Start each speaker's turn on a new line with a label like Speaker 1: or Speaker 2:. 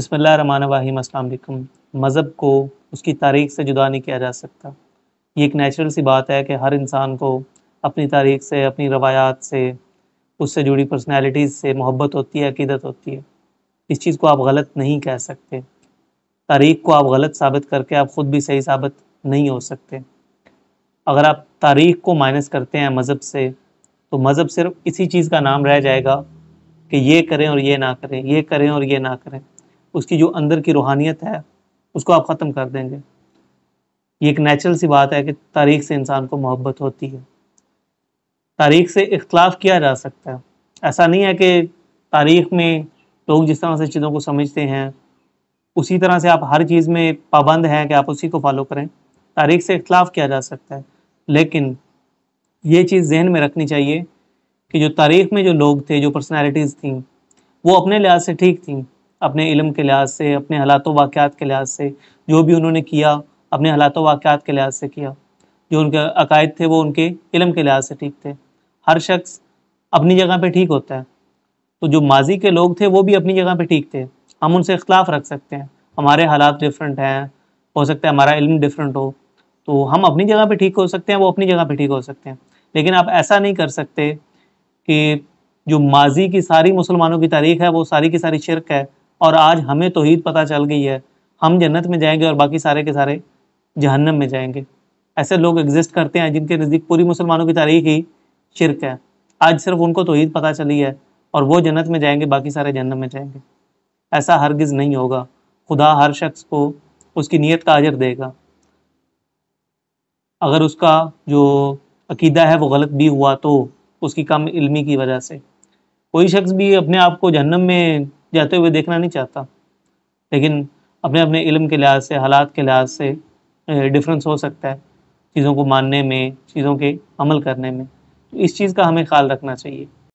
Speaker 1: बसमीम अल्लाम मज़हब को उसकी तारीख से जुदा नहीं किया जा सकता ये एक नेचुरल सी बात है कि हर इंसान को अपनी तारीख से अपनी रवायात से उससे जुड़ी पर्सनैलिटीज़ से मोहब्बत होती है अकीदत होती है इस चीज़ को आप गलत नहीं कह सकते तारीख को आप गलत साबित करके आप ख़ुद भी सही साबित नहीं हो सकते अगर आप तारीख को माइनस करते हैं मज़हब से तो मज़हब सिर्फ इसी चीज़ का नाम रह जाएगा कि ये करें और ये ना करें ये करें और ये ना करें उसकी जो अंदर की रूहानियत है उसको आप ख़त्म कर देंगे ये एक नेचुरल सी बात है कि तारीख से इंसान को मोहब्बत होती है तारीख से इख्तलाफ किया जा सकता है ऐसा नहीं है कि तारीख में लोग जिस तरह से चीज़ों को समझते हैं उसी तरह से आप हर चीज़ में पाबंद हैं कि आप उसी को फॉलो करें तारीख से इख्तलाफ किया जा सकता है लेकिन ये चीज़ जहन में रखनी चाहिए कि जो तारीख में जो लोग थे जो पर्सनैलिटीज़ थी वो अपने लिहाज से ठीक थी अपने इलम के लिहाज से अपने हालात वाक़ात के लिहाज से जो भी उन्होंने किया अपने हालात वाक़ात के लिहाज से किया जो उनके अकायद थे वो उनके इलम के लिहाज से ठीक थे हर शख्स अपनी जगह पर ठीक होता है तो जो माजी के लोग थे वो भी अपनी जगह पर ठीक थे हम उनसे इख्लाफ रख सकते हैं हमारे हालात डिफरेंट हैं हो सकता है हमारा इल्म डिफरेंट हो तो हम अपनी जगह पे ठीक हो सकते हैं वो अपनी जगह पे ठीक हो सकते हैं लेकिन आप ऐसा नहीं कर सकते कि जो माजी की सारी मुसलमानों की तारीख है वो सारी की सारी शिरक है और आज हमें तोहीद पता चल गई है हम जन्नत में जाएंगे और बाकी सारे के सारे जहन्नम में जाएंगे ऐसे लोग एग्जिस्ट करते हैं जिनके नज़दीक पूरी मुसलमानों की तारीख ही शिरक है आज सिर्फ उनको तोहीद पता चली है और वो जन्नत में जाएंगे बाकी सारे जहन्नम में जाएंगे ऐसा हरगिज़ नहीं होगा खुदा हर शख्स को उसकी नीयत का अजर देगा अगर उसका जो अकीदा है वो गलत भी हुआ तो उसकी कम इल्मी की वजह से कोई शख्स भी अपने आप को जहन्नम में जाते हुए देखना नहीं चाहता लेकिन अपने अपने इलम के लिहाज से हालात के लिहाज से डिफरेंस हो सकता है चीज़ों को मानने में चीज़ों के अमल करने में तो इस चीज़ का हमें ख्याल रखना चाहिए